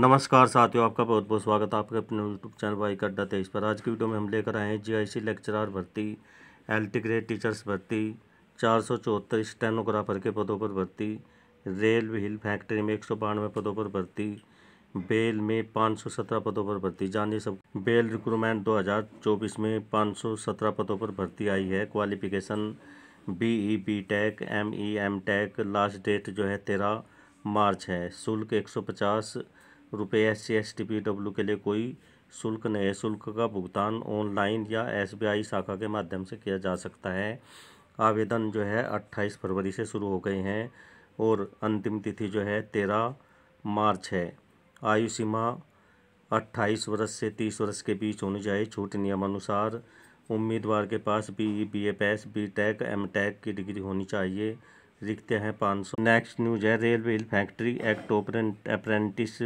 नमस्कार साथियों आपका बहुत बहुत स्वागत है आपके अपने यूट्यूब चैनल वाई अड्डा तेईस पर आज की वीडियो में हम लेकर आए हैं जीआईसी लेक्चरर भर्ती एल टी ग्रेड टीचर्स भर्ती चार सौ चौहत्तर स्टेनोग्राफर के पदों पर भर्ती रेल हिल फैक्ट्री में एक सौ बानवे पदों पर भर्ती बेल में पाँच सौ सत्रह पदों पर भर्ती जानिए सब बेल रिक्रूटमेंट दो हज़ार चौबीस में पाँच सौ सत्रह पदों पर भर्ती आई है qualification B E B tech M E M tech last date जो है तेरह मार्च है शुल्क एक सौ पचास रुपये S C S T P W के लिए कोई शुल्क नए शुल्क का भुगतान ऑनलाइन या एसबीआई शाखा के माध्यम से किया जा सकता है आवेदन जो है अट्ठाईस फरवरी से शुरू हो गए हैं और अंतिम तिथि जो है तेरह मार्च है आयु सीमा अट्ठाईस वर्ष से तीस वर्ष के बीच होनी चाहिए छूट नियमानुसार उम्मीदवार के पास बी ई बी ए पैस बी टेक एम टेक की डिग्री होनी चाहिए रिक्त हैं पाँच सौ नेक्स्ट न्यूज है रेलवे फैक्ट्री एक्ट ओपरेंट अप्रेंटिस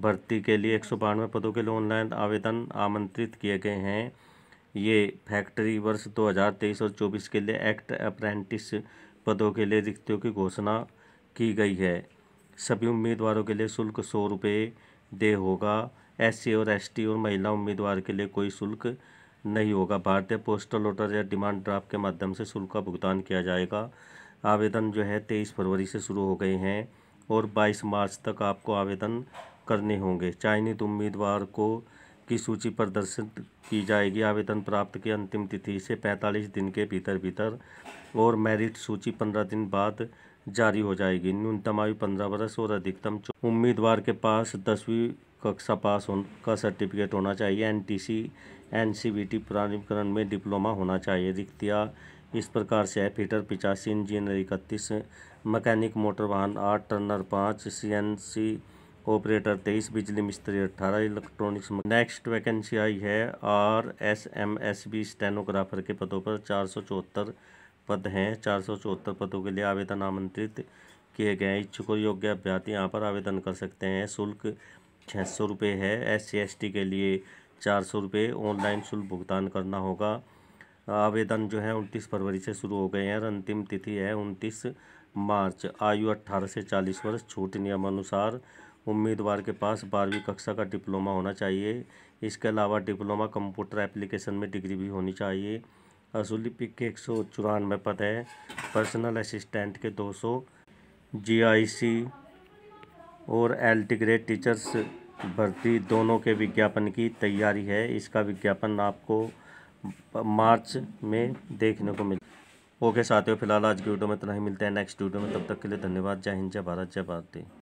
भर्ती के लिए एक सौ बानवे पदों के लिए ऑनलाइन आवेदन आमंत्रित किए गए हैं ये फैक्ट्री वर्ष 2023 और 24 के लिए एक्ट अप्रेंटिस पदों के लिए रिक्तियों की घोषणा की गई है सभी उम्मीदवारों के लिए शुल्क सौ रुपये दे होगा एस और एस और महिला उम्मीदवार के लिए कोई शुल्क नहीं होगा भारतीय पोस्टल ऑर्डर या डिमांड ड्राफ्ट के माध्यम से शुल्क का भुगतान किया जाएगा आवेदन जो है तेईस फरवरी से शुरू हो गए हैं और बाईस मार्च तक आपको आवेदन करने होंगे चयनित उम्मीदवार को की सूची प्रदर्शित की जाएगी आवेदन प्राप्त की अंतिम तिथि से 45 दिन के भीतर भीतर और मेरिट सूची 15 दिन बाद जारी हो जाएगी न्यूनतम आयु 15 वर्ष और अधिकतम उम्मीदवार के पास दसवीं कक्षा पास हो का सर्टिफिकेट होना चाहिए एनटीसी एनसीबीटी प्राधिकरण में डिप्लोमा होना चाहिए रिक्तिया इस प्रकार से है फीटर पिचासी इंजीनियर इकतीस मैकेनिक मोटर वाहन आठ टर्नर पाँच सी एन सी ऑपरेटर तेईस बिजली मिस्त्री अट्ठारह इलेक्ट्रॉनिक्स नेक्स्ट वैकेंसी आई है R S M S B stenographer के पदों पर चार सौ चौहत्तर पद हैं चार सौ चौहत्तर पदों के लिए आवेदन आमंत्रित किए गए इच्छुक योग्य अभ्यर्थी यहाँ पर आवेदन कर सकते हैं शुल्क छः सौ रुपये है एस सी के लिए चार सौ रुपये ऑनलाइन शुल्क भुगतान करना होगा आवेदन जो है उनतीस फरवरी से शुरू हो गए हैं और अंतिम तिथि है उनतीस मार्च आयु अट्ठारह से चालीस वर्ष छूट नियमानुसार उम्मीदवार के पास बारहवीं कक्षा का डिप्लोमा होना चाहिए इसके अलावा डिप्लोमा कंप्यूटर एप्लीकेशन में डिग्री भी होनी चाहिए असूली पिक के एक सौ चौरानवे पद है पर्सनल असिस्टेंट के दो सौ जी आई सी और एल टी ग्रेड टीचर्स भर्ती दोनों के विज्ञापन की तैयारी है इसका विज्ञापन आपको मार्च में देखने को मिले ओके साथियों फिलहाल आज की वीडियो में इतना ही मिलते हैं नेक्स्ट वीडियो में तब तक के लिए धन्यवाद जय हिंद जय भारत जय भारती